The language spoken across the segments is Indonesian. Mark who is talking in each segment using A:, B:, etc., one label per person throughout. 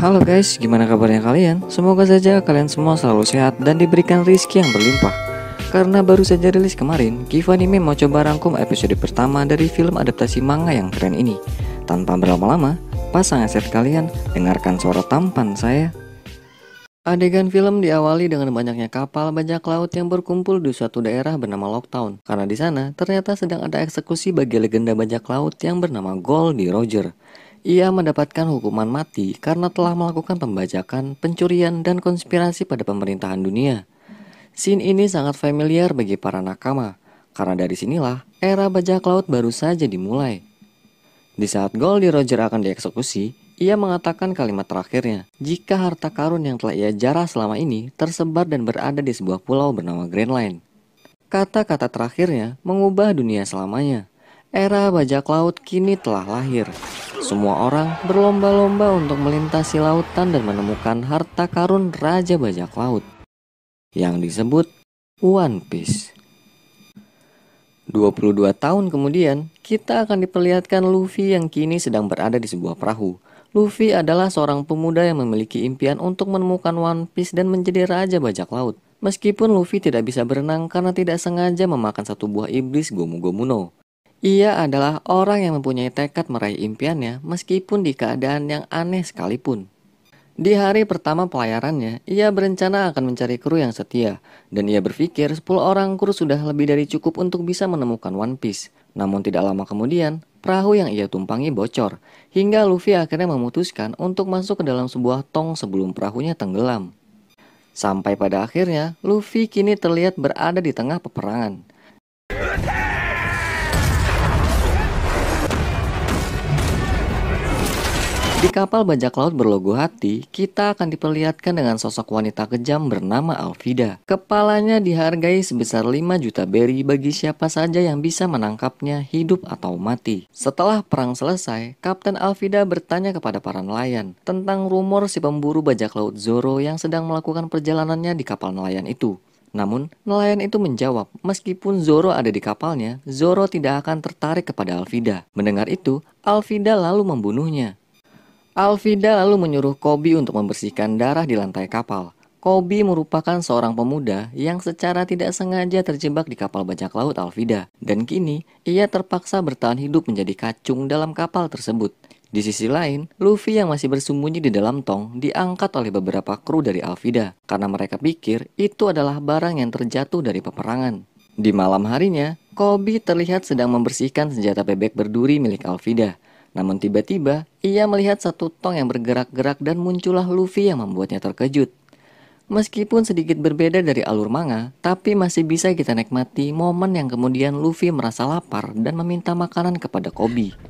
A: Halo guys, gimana kabarnya kalian? Semoga saja kalian semua selalu sehat dan diberikan rezeki yang berlimpah. Karena baru saja rilis kemarin, Kiva Anime mau coba rangkum episode pertama dari film adaptasi manga yang keren ini. Tanpa berlama-lama, pasang headset kalian, dengarkan suara tampan saya. Adegan film diawali dengan banyaknya kapal bajak laut yang berkumpul di suatu daerah bernama Lockdown. Karena di sana ternyata sedang ada eksekusi bagi legenda bajak laut yang bernama Goldie Roger. Ia mendapatkan hukuman mati karena telah melakukan pembajakan, pencurian, dan konspirasi pada pemerintahan dunia. Scene ini sangat familiar bagi para nakama, karena dari sinilah era bajak laut baru saja dimulai. Di saat Goldie Roger akan dieksekusi, ia mengatakan kalimat terakhirnya, jika harta karun yang telah ia jarah selama ini tersebar dan berada di sebuah pulau bernama Grand Line. Kata-kata terakhirnya mengubah dunia selamanya. Era bajak laut kini telah lahir. Semua orang berlomba-lomba untuk melintasi lautan dan menemukan harta karun Raja Bajak Laut yang disebut One Piece. 22 tahun kemudian, kita akan diperlihatkan Luffy yang kini sedang berada di sebuah perahu. Luffy adalah seorang pemuda yang memiliki impian untuk menemukan One Piece dan menjadi raja bajak laut. Meskipun Luffy tidak bisa berenang karena tidak sengaja memakan satu buah iblis Gomu Gomu no. Ia adalah orang yang mempunyai tekad meraih impiannya meskipun di keadaan yang aneh sekalipun. Di hari pertama pelayarannya, ia berencana akan mencari kru yang setia, dan ia berpikir 10 orang kru sudah lebih dari cukup untuk bisa menemukan One Piece. Namun tidak lama kemudian, perahu yang ia tumpangi bocor, hingga Luffy akhirnya memutuskan untuk masuk ke dalam sebuah tong sebelum perahunya tenggelam. Sampai pada akhirnya, Luffy kini terlihat berada di tengah peperangan. Di kapal bajak laut berlogo hati, kita akan diperlihatkan dengan sosok wanita kejam bernama Alvida. Kepalanya dihargai sebesar 5 juta beri bagi siapa saja yang bisa menangkapnya hidup atau mati. Setelah perang selesai, Kapten Alvida bertanya kepada para nelayan tentang rumor si pemburu bajak laut Zoro yang sedang melakukan perjalanannya di kapal nelayan itu. Namun, nelayan itu menjawab, meskipun Zoro ada di kapalnya, Zoro tidak akan tertarik kepada Alvida. Mendengar itu, Alvida lalu membunuhnya. Alvida lalu menyuruh Kobi untuk membersihkan darah di lantai kapal. Kobi merupakan seorang pemuda yang secara tidak sengaja terjebak di kapal bajak laut Alvida, dan kini ia terpaksa bertahan hidup menjadi kacung dalam kapal tersebut. Di sisi lain, Luffy yang masih bersembunyi di dalam tong diangkat oleh beberapa kru dari Alvida karena mereka pikir itu adalah barang yang terjatuh dari peperangan. Di malam harinya, Kobi terlihat sedang membersihkan senjata bebek berduri milik Alvida namun tiba-tiba, ia melihat satu tong yang bergerak-gerak dan muncullah Luffy yang membuatnya terkejut. Meskipun sedikit berbeda dari alur manga, tapi masih bisa kita nikmati momen yang kemudian Luffy merasa lapar dan meminta makanan kepada Kobi.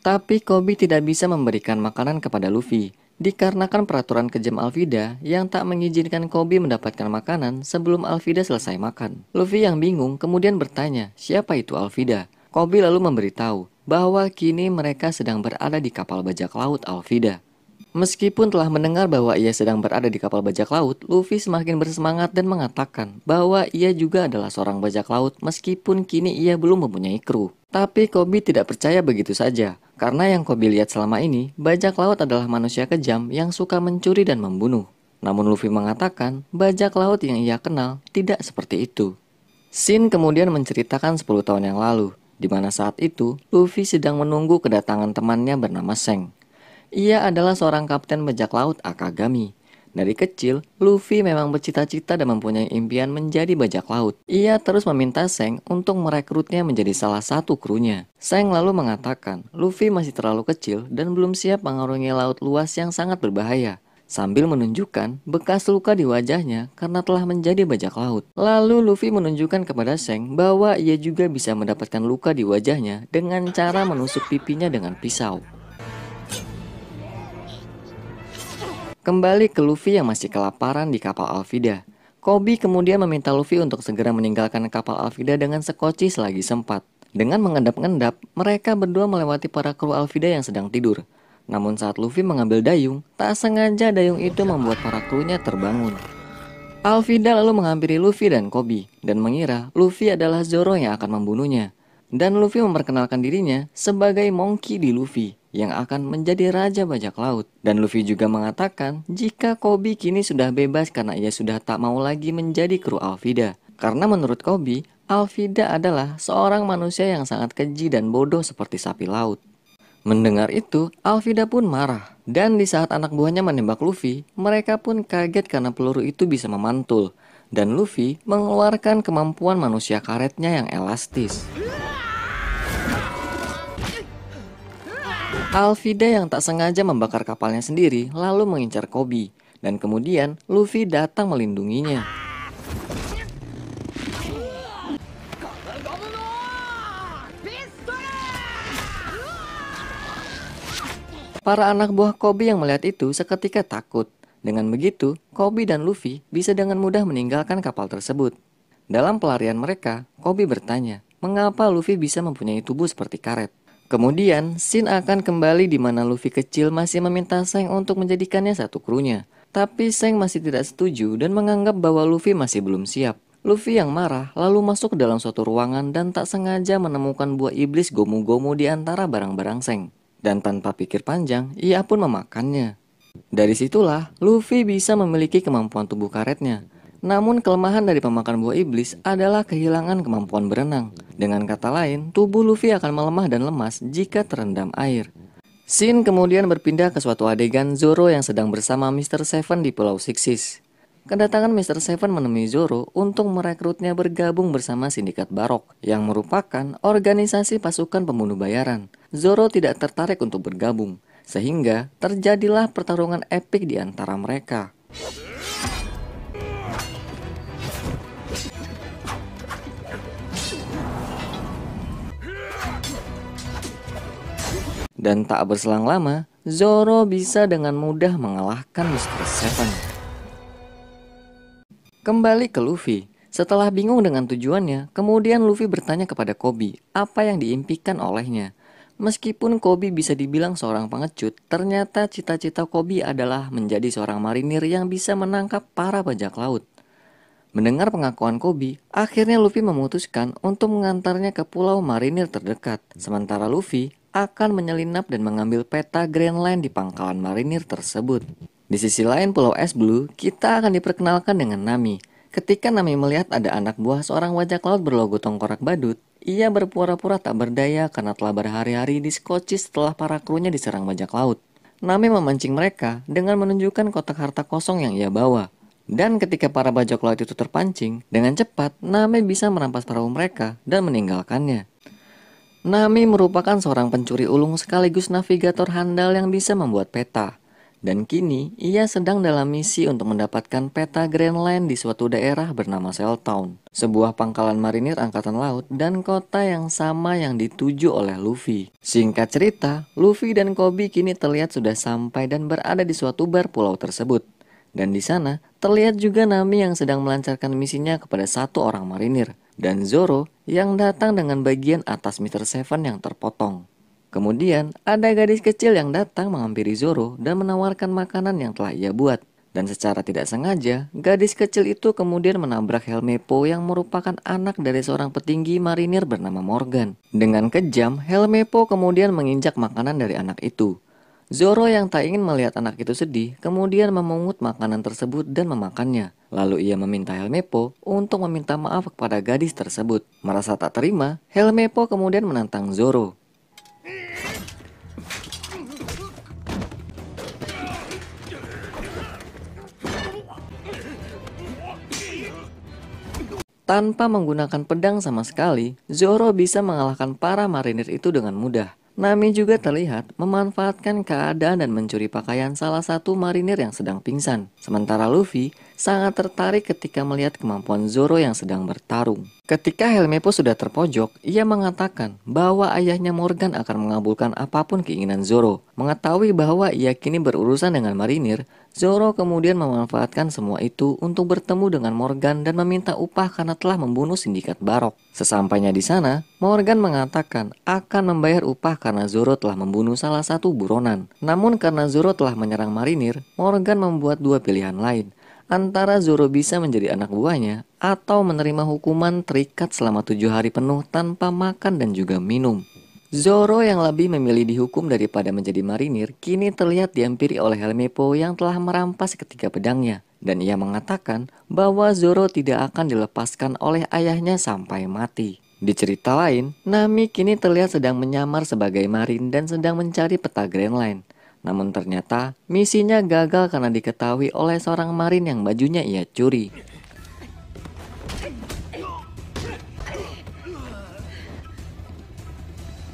A: Tapi Kobi tidak bisa memberikan makanan kepada Luffy, dikarenakan peraturan kejam Alvida yang tak mengizinkan Kobi mendapatkan makanan sebelum Alvida selesai makan. Luffy yang bingung kemudian bertanya, siapa itu Alvida? Kobi lalu memberitahu bahwa kini mereka sedang berada di kapal bajak laut Alvida. Meskipun telah mendengar bahwa ia sedang berada di kapal bajak laut, Luffy semakin bersemangat dan mengatakan bahwa ia juga adalah seorang bajak laut meskipun kini ia belum mempunyai kru. Tapi Kobi tidak percaya begitu saja, karena yang Kobi lihat selama ini, bajak laut adalah manusia kejam yang suka mencuri dan membunuh. Namun Luffy mengatakan, bajak laut yang ia kenal tidak seperti itu. Sin kemudian menceritakan 10 tahun yang lalu, di mana saat itu Luffy sedang menunggu kedatangan temannya bernama Seng. Ia adalah seorang kapten bajak laut Akagami. Dari kecil, Luffy memang bercita-cita dan mempunyai impian menjadi bajak laut. Ia terus meminta Seng untuk merekrutnya menjadi salah satu krunya. Seng lalu mengatakan, Luffy masih terlalu kecil dan belum siap mengarungi laut luas yang sangat berbahaya sambil menunjukkan bekas luka di wajahnya karena telah menjadi bajak laut. Lalu Luffy menunjukkan kepada Seng bahwa ia juga bisa mendapatkan luka di wajahnya dengan cara menusuk pipinya dengan pisau. Kembali ke Luffy yang masih kelaparan di kapal Alvida. Kobi kemudian meminta Luffy untuk segera meninggalkan kapal Alvida dengan sekoci selagi sempat. Dengan mengendap-endap, mereka berdua melewati para kru Alvida yang sedang tidur. Namun saat Luffy mengambil dayung, tak sengaja dayung itu membuat para krunya terbangun. Alvida lalu menghampiri Luffy dan Kobe dan mengira Luffy adalah Zoro yang akan membunuhnya. Dan Luffy memperkenalkan dirinya sebagai Monkey di Luffy yang akan menjadi raja bajak laut. Dan Luffy juga mengatakan jika Kobe kini sudah bebas karena ia sudah tak mau lagi menjadi kru Alvida. Karena menurut Kobe, Alvida adalah seorang manusia yang sangat keji dan bodoh seperti sapi laut. Mendengar itu, Alvida pun marah. Dan di saat anak buahnya menembak Luffy, mereka pun kaget karena peluru itu bisa memantul. Dan Luffy mengeluarkan kemampuan manusia karetnya yang elastis. Alvida yang tak sengaja membakar kapalnya sendiri lalu mengincar Kobi. Dan kemudian Luffy datang melindunginya. Para anak buah Kobe yang melihat itu seketika takut. Dengan begitu, Kobe dan Luffy bisa dengan mudah meninggalkan kapal tersebut. Dalam pelarian mereka, Kobe bertanya, mengapa Luffy bisa mempunyai tubuh seperti karet? Kemudian, Sin akan kembali di mana Luffy kecil masih meminta Seng untuk menjadikannya satu krunya. Tapi Seng masih tidak setuju dan menganggap bahwa Luffy masih belum siap. Luffy yang marah lalu masuk ke dalam suatu ruangan dan tak sengaja menemukan buah iblis gomu-gomu di antara barang-barang Seng. Dan tanpa pikir panjang, ia pun memakannya. Dari situlah, Luffy bisa memiliki kemampuan tubuh karetnya. Namun kelemahan dari pemakan buah iblis adalah kehilangan kemampuan berenang. Dengan kata lain, tubuh Luffy akan melemah dan lemas jika terendam air. Sin kemudian berpindah ke suatu adegan Zoro yang sedang bersama Mr. Seven di Pulau Sixis. Kedatangan Mr. Seven menemui Zoro untuk merekrutnya bergabung bersama Sindikat Barok, yang merupakan organisasi pasukan pembunuh bayaran. Zoro tidak tertarik untuk bergabung, sehingga terjadilah pertarungan epik di antara mereka. Dan tak berselang lama, Zoro bisa dengan mudah mengalahkan Mr. Seven. Kembali ke Luffy. Setelah bingung dengan tujuannya, kemudian Luffy bertanya kepada Kobe, apa yang diimpikan olehnya. Meskipun Kobe bisa dibilang seorang pengecut, ternyata cita-cita Kobe adalah menjadi seorang marinir yang bisa menangkap para bajak laut. Mendengar pengakuan Kobe, akhirnya Luffy memutuskan untuk mengantarnya ke pulau marinir terdekat. Sementara Luffy akan menyelinap dan mengambil peta Grand Line di pangkalan marinir tersebut. Di sisi lain Pulau Es Blue, kita akan diperkenalkan dengan Nami. Ketika Nami melihat ada anak buah seorang wajah laut berlogo tongkorak badut, ia berpura-pura tak berdaya karena telah berhari-hari di setelah para krunya diserang bajak laut. Nami memancing mereka dengan menunjukkan kotak harta kosong yang ia bawa. Dan ketika para bajak laut itu terpancing, dengan cepat Nami bisa merampas perahu mereka dan meninggalkannya. Nami merupakan seorang pencuri ulung sekaligus navigator handal yang bisa membuat peta. Dan kini, ia sedang dalam misi untuk mendapatkan peta Greenland di suatu daerah bernama Seltown, sebuah pangkalan marinir angkatan laut dan kota yang sama yang dituju oleh Luffy. Singkat cerita, Luffy dan Kobe kini terlihat sudah sampai dan berada di suatu bar pulau tersebut. Dan di sana, terlihat juga Nami yang sedang melancarkan misinya kepada satu orang marinir, dan Zoro yang datang dengan bagian atas meter Seven yang terpotong. Kemudian, ada gadis kecil yang datang menghampiri Zoro dan menawarkan makanan yang telah ia buat. Dan secara tidak sengaja, gadis kecil itu kemudian menabrak Helmepo yang merupakan anak dari seorang petinggi marinir bernama Morgan. Dengan kejam, Helmepo kemudian menginjak makanan dari anak itu. Zoro yang tak ingin melihat anak itu sedih, kemudian memungut makanan tersebut dan memakannya. Lalu ia meminta Helmepo untuk meminta maaf kepada gadis tersebut. Merasa tak terima, Helmepo kemudian menantang Zoro. Tanpa menggunakan pedang sama sekali, Zoro bisa mengalahkan para marinir itu dengan mudah. Nami juga terlihat memanfaatkan keadaan dan mencuri pakaian salah satu marinir yang sedang pingsan. Sementara Luffy sangat tertarik ketika melihat kemampuan Zoro yang sedang bertarung. Ketika Helmepo sudah terpojok, ia mengatakan bahwa ayahnya Morgan akan mengabulkan apapun keinginan Zoro. Mengetahui bahwa ia kini berurusan dengan marinir, Zoro kemudian memanfaatkan semua itu untuk bertemu dengan Morgan dan meminta upah karena telah membunuh sindikat Barok. Sesampainya di sana, Morgan mengatakan akan membayar upah karena Zoro telah membunuh salah satu buronan. Namun karena Zoro telah menyerang marinir, Morgan membuat dua pilihan lain. Antara Zoro bisa menjadi anak buahnya atau menerima hukuman terikat selama tujuh hari penuh tanpa makan dan juga minum. Zoro yang lebih memilih dihukum daripada menjadi marinir kini terlihat diampiri oleh Helmepo yang telah merampas ketiga pedangnya dan ia mengatakan bahwa Zoro tidak akan dilepaskan oleh ayahnya sampai mati. Di cerita lain, Nami kini terlihat sedang menyamar sebagai marin dan sedang mencari peta Grand Line. Namun ternyata misinya gagal karena diketahui oleh seorang marin yang bajunya ia curi.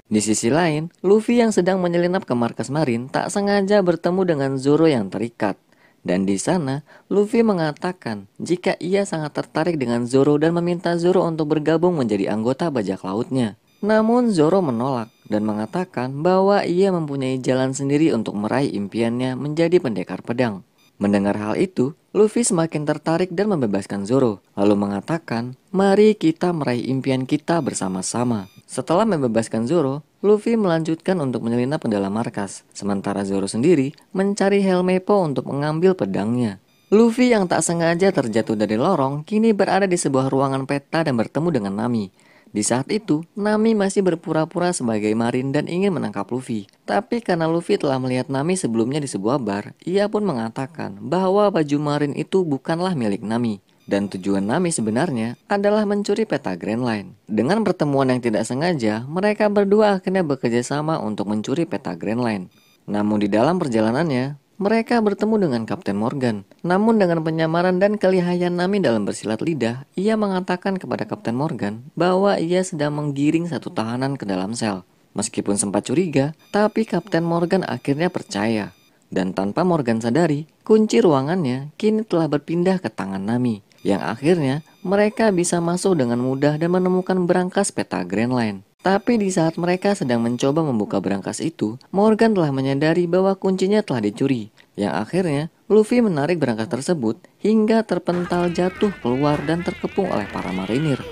A: Di sisi lain, Luffy yang sedang menyelinap ke markas Marin tak sengaja bertemu dengan Zoro yang terikat. Dan di sana, Luffy mengatakan jika ia sangat tertarik dengan Zoro dan meminta Zoro untuk bergabung menjadi anggota bajak lautnya. Namun Zoro menolak dan mengatakan bahwa ia mempunyai jalan sendiri untuk meraih impiannya menjadi pendekar pedang. Mendengar hal itu, Luffy semakin tertarik dan membebaskan Zoro, lalu mengatakan, "Mari kita meraih impian kita bersama-sama." Setelah membebaskan Zoro, Luffy melanjutkan untuk menyelinap ke dalam markas, sementara Zoro sendiri mencari Helmepo untuk mengambil pedangnya. Luffy yang tak sengaja terjatuh dari lorong kini berada di sebuah ruangan peta dan bertemu dengan Nami. Di saat itu, Nami masih berpura-pura sebagai marin dan ingin menangkap Luffy. Tapi karena Luffy telah melihat Nami sebelumnya di sebuah bar, ia pun mengatakan bahwa baju marin itu bukanlah milik Nami dan tujuan Nami sebenarnya adalah mencuri peta Grand Line. Dengan pertemuan yang tidak sengaja, mereka berdua akhirnya bekerja sama untuk mencuri peta Grand Line. Namun di dalam perjalanannya, mereka bertemu dengan Kapten Morgan. Namun dengan penyamaran dan kelihayan Nami dalam bersilat lidah, ia mengatakan kepada Kapten Morgan bahwa ia sedang menggiring satu tahanan ke dalam sel. Meskipun sempat curiga, tapi Kapten Morgan akhirnya percaya. Dan tanpa Morgan sadari, kunci ruangannya kini telah berpindah ke tangan Nami yang akhirnya mereka bisa masuk dengan mudah dan menemukan berangkas peta Grand Line. Tapi di saat mereka sedang mencoba membuka berangkas itu, Morgan telah menyadari bahwa kuncinya telah dicuri. Yang akhirnya, Luffy menarik berangkas tersebut hingga terpental jatuh keluar dan terkepung oleh para marinir.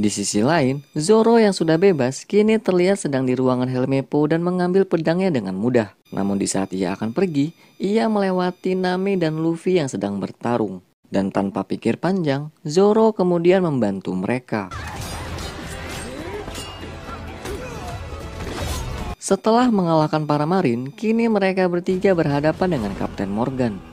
A: Di sisi lain, Zoro yang sudah bebas kini terlihat sedang di ruangan Helmepo dan mengambil pedangnya dengan mudah. Namun di saat ia akan pergi, ia melewati Nami dan Luffy yang sedang bertarung. Dan tanpa pikir panjang, Zoro kemudian membantu mereka. Setelah mengalahkan para marin, kini mereka bertiga berhadapan dengan Kapten Morgan.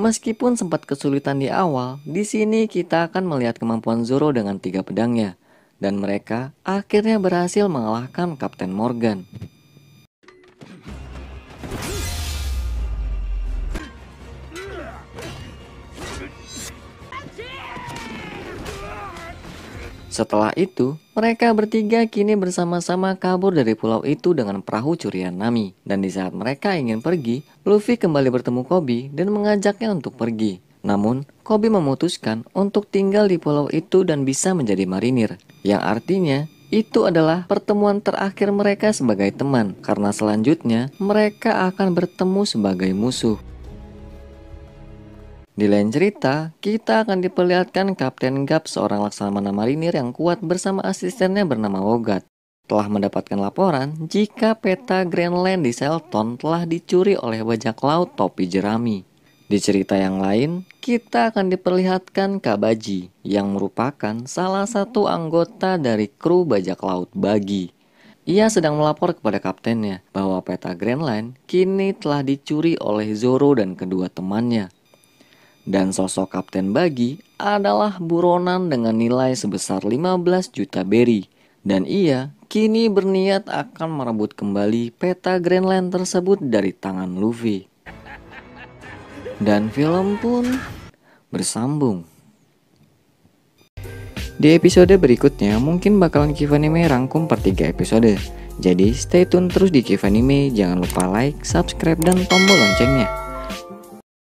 A: Meskipun sempat kesulitan di awal, di sini kita akan melihat kemampuan Zoro dengan tiga pedangnya, dan mereka akhirnya berhasil mengalahkan Kapten Morgan. Setelah itu, mereka bertiga kini bersama-sama kabur dari pulau itu dengan perahu curian Nami. Dan di saat mereka ingin pergi, Luffy kembali bertemu Kobi dan mengajaknya untuk pergi. Namun, Kobi memutuskan untuk tinggal di pulau itu dan bisa menjadi marinir, yang artinya itu adalah pertemuan terakhir mereka sebagai teman, karena selanjutnya mereka akan bertemu sebagai musuh. Di lain cerita, kita akan diperlihatkan Kapten Gap seorang laksamana marinir yang kuat bersama asistennya bernama Wogat. Telah mendapatkan laporan jika peta Greenland di Selton telah dicuri oleh bajak laut topi jerami. Di cerita yang lain, kita akan diperlihatkan Kabaji yang merupakan salah satu anggota dari kru bajak laut Bagi. Ia sedang melapor kepada kaptennya bahwa peta Greenland kini telah dicuri oleh Zoro dan kedua temannya dan sosok Kapten Bagi adalah buronan dengan nilai sebesar 15 juta beri dan ia kini berniat akan merebut kembali peta Greenland tersebut dari tangan Luffy. Dan film pun bersambung. Di episode berikutnya mungkin bakalan Kivanime rangkum per 3 episode. Jadi stay tune terus di Kivanime, jangan lupa like, subscribe, dan tombol loncengnya.